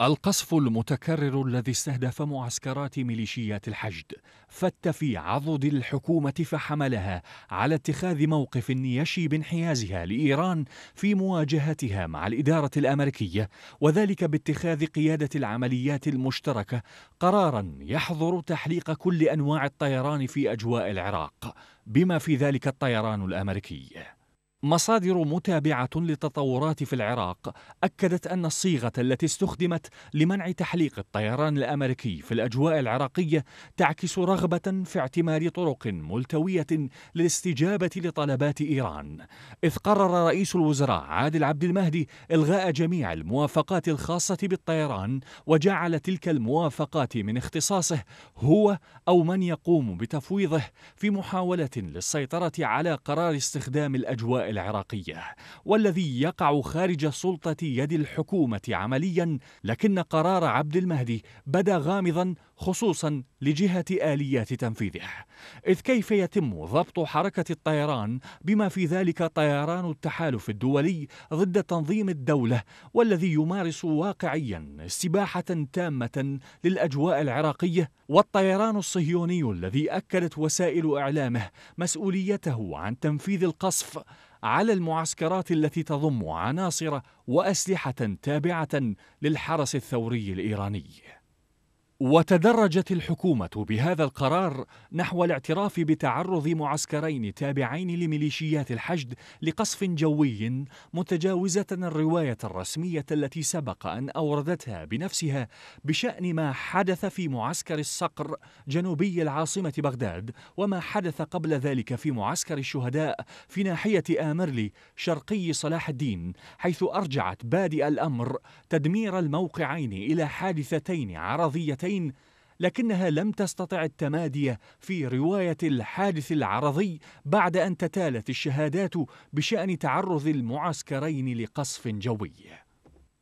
القصف المتكرر الذي استهدف معسكرات ميليشيات الحشد فت في عضد الحكومة فحملها على اتخاذ موقف يشي بانحيازها لإيران في مواجهتها مع الإدارة الأمريكية وذلك باتخاذ قيادة العمليات المشتركة قرارا يحظر تحليق كل أنواع الطيران في أجواء العراق بما في ذلك الطيران الأمريكي مصادر متابعة للتطورات في العراق أكدت أن الصيغة التي استخدمت لمنع تحليق الطيران الأمريكي في الأجواء العراقية تعكس رغبة في اعتمار طرق ملتوية للاستجابة لطلبات إيران، إذ قرر رئيس الوزراء عادل عبد المهدي إلغاء جميع الموافقات الخاصة بالطيران وجعل تلك الموافقات من اختصاصه هو أو من يقوم بتفويضه في محاولة للسيطرة على قرار استخدام الأجواء العراقية والذي يقع خارج سلطة يد الحكومة عمليا لكن قرار عبد المهدي بدا غامضا خصوصا لجهة آليات تنفيذه إذ كيف يتم ضبط حركة الطيران بما في ذلك طيران التحالف الدولي ضد تنظيم الدولة والذي يمارس واقعيا سباحة تامة للأجواء العراقية والطيران الصهيوني الذي أكدت وسائل إعلامه مسؤوليته عن تنفيذ القصف على المعسكرات التي تضم عناصر وأسلحة تابعة للحرس الثوري الإيراني وتدرجت الحكومة بهذا القرار نحو الاعتراف بتعرض معسكرين تابعين لميليشيات الحشد لقصف جوي متجاوزة الرواية الرسمية التي سبق أن أوردتها بنفسها بشأن ما حدث في معسكر الصقر جنوبي العاصمة بغداد وما حدث قبل ذلك في معسكر الشهداء في ناحية آمرلي شرقي صلاح الدين حيث أرجعت بادئ الأمر تدمير الموقعين إلى حادثتين عرضيتين الحين لكنها لم تستطع التمادي في روايه الحادث العرضي بعد ان تتالت الشهادات بشان تعرض المعسكرين لقصف جوي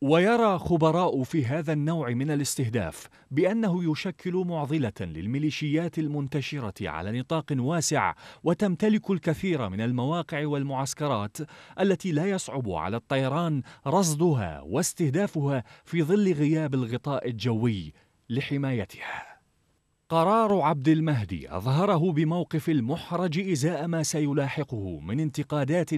ويرى خبراء في هذا النوع من الاستهداف بانه يشكل معضله للميليشيات المنتشره على نطاق واسع وتمتلك الكثير من المواقع والمعسكرات التي لا يصعب على الطيران رصدها واستهدافها في ظل غياب الغطاء الجوي لحمايتها قرار عبد المهدي أظهره بموقف المحرج إزاء ما سيلاحقه من انتقادات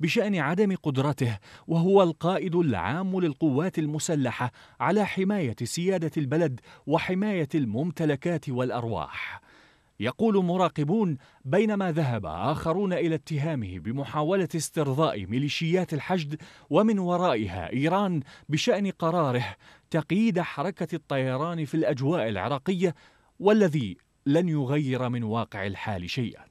بشأن عدم قدرته وهو القائد العام للقوات المسلحة على حماية سيادة البلد وحماية الممتلكات والأرواح يقول مراقبون بينما ذهب آخرون إلى اتهامه بمحاولة استرضاء ميليشيات الحشد ومن ورائها إيران بشأن قراره تقييد حركة الطيران في الأجواء العراقية والذي لن يغير من واقع الحال شيئا